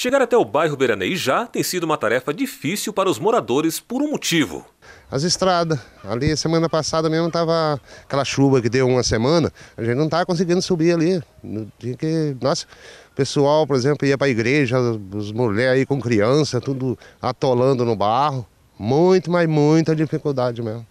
Chegar até o bairro Beranei já tem sido uma tarefa difícil para os moradores por um motivo. As estradas. Ali, semana passada mesmo, estava aquela chuva que deu uma semana, a gente não estava conseguindo subir ali. Tinha que, nossa, o pessoal, por exemplo, ia para a igreja, as mulheres aí com criança, tudo atolando no barro. Muito, mas muita dificuldade mesmo.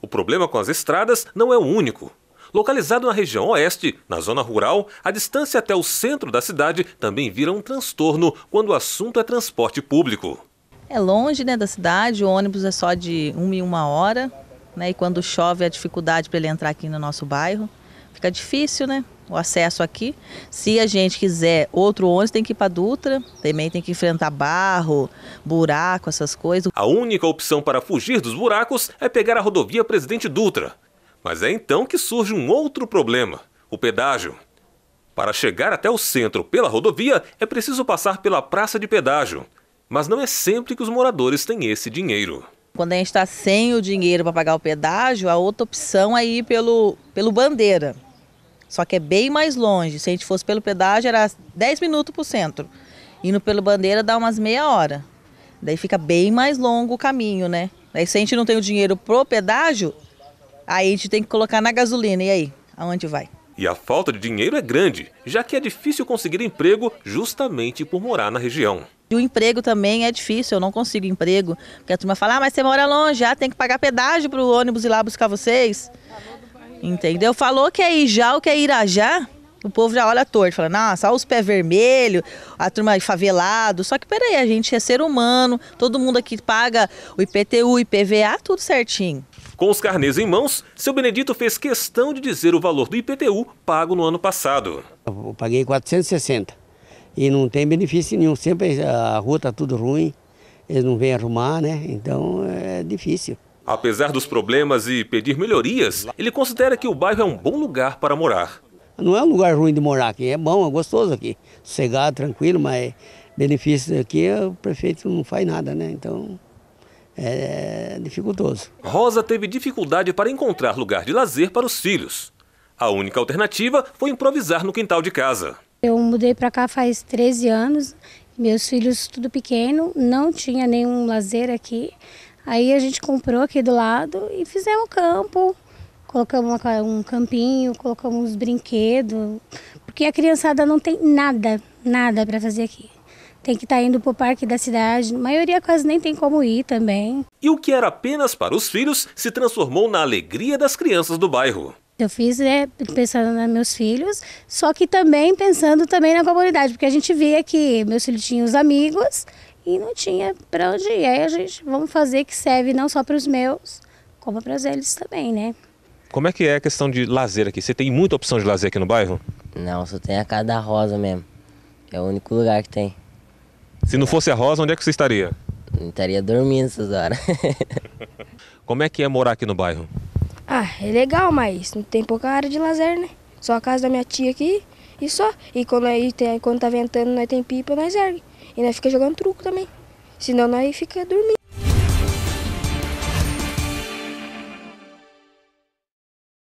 O problema com as estradas não é o único. Localizado na região oeste, na zona rural, a distância até o centro da cidade também vira um transtorno quando o assunto é transporte público. É longe né, da cidade, o ônibus é só de uma e uma hora, né, e quando chove a dificuldade para ele entrar aqui no nosso bairro. Fica difícil, né? O acesso aqui. Se a gente quiser outro ônibus, tem que ir para Dutra, também tem que enfrentar barro, buraco, essas coisas. A única opção para fugir dos buracos é pegar a rodovia Presidente Dutra, mas é então que surge um outro problema: o pedágio. Para chegar até o centro pela rodovia, é preciso passar pela praça de pedágio. Mas não é sempre que os moradores têm esse dinheiro. Quando a gente está sem o dinheiro para pagar o pedágio, a outra opção é ir pelo, pelo Bandeira. Só que é bem mais longe. Se a gente fosse pelo pedágio, era 10 minutos para o centro. Indo pelo Bandeira dá umas meia hora. Daí fica bem mais longo o caminho, né? Daí se a gente não tem o dinheiro pro pedágio, Aí a gente tem que colocar na gasolina. E aí? Aonde vai? E a falta de dinheiro é grande, já que é difícil conseguir emprego justamente por morar na região. E o emprego também é difícil, eu não consigo emprego. Porque a turma fala, ah, mas você mora longe, já ah, tem que pagar pedágio para o ônibus ir lá buscar vocês. Entendeu? Falou que é Ijá ou que é Irajá, o povo já olha torto, fala, nossa, olha os pés vermelhos, a turma favelado. Só que peraí, a gente é ser humano, todo mundo aqui paga o IPTU, IPVA, tudo certinho. Com os carnês em mãos, seu Benedito fez questão de dizer o valor do IPTU pago no ano passado. Eu paguei 460 e não tem benefício nenhum. Sempre eh, a rua está tudo ruim, eles não vêm arrumar, né? Então é difícil. Apesar dos problemas e pedir melhorias, ele considera que o bairro é um bom lugar para morar. Não é um lugar ruim de morar aqui, é bom, é gostoso aqui. Sossegado, tranquilo, mas benefícios aqui o prefeito não faz nada, né? Então é, é dificultoso. Rosa teve dificuldade para encontrar lugar de lazer para os filhos. A única alternativa foi improvisar no quintal de casa. Eu mudei para cá faz 13 anos, meus filhos tudo pequeno, não tinha nenhum lazer aqui. Aí a gente comprou aqui do lado e fizemos campo, colocamos um campinho, colocamos brinquedos, porque a criançada não tem nada, nada para fazer aqui tem que estar tá indo para o parque da cidade. A maioria quase nem tem como ir também. E o que era apenas para os filhos se transformou na alegria das crianças do bairro. Eu fiz né, pensando nos meus filhos, só que também pensando também na comunidade, porque a gente via que meus filhos tinham os amigos e não tinha para onde ir. Aí a gente vamos fazer que serve não só para os meus, como para eles também, né? Como é que é a questão de lazer aqui? Você tem muita opção de lazer aqui no bairro? Não, só tem a Casa da Rosa mesmo. É o único lugar que tem. Se não fosse a Rosa, onde é que você estaria? Eu hum, estaria dormindo essas horas. Como é que é morar aqui no bairro? Ah, é legal, mas não tem pouca área de lazer, né? Só a casa da minha tia aqui e só. E quando, aí tem, quando tá ventando, nós tem pipa, nós ergue. E nós fica jogando truco também. Senão nós fica dormindo.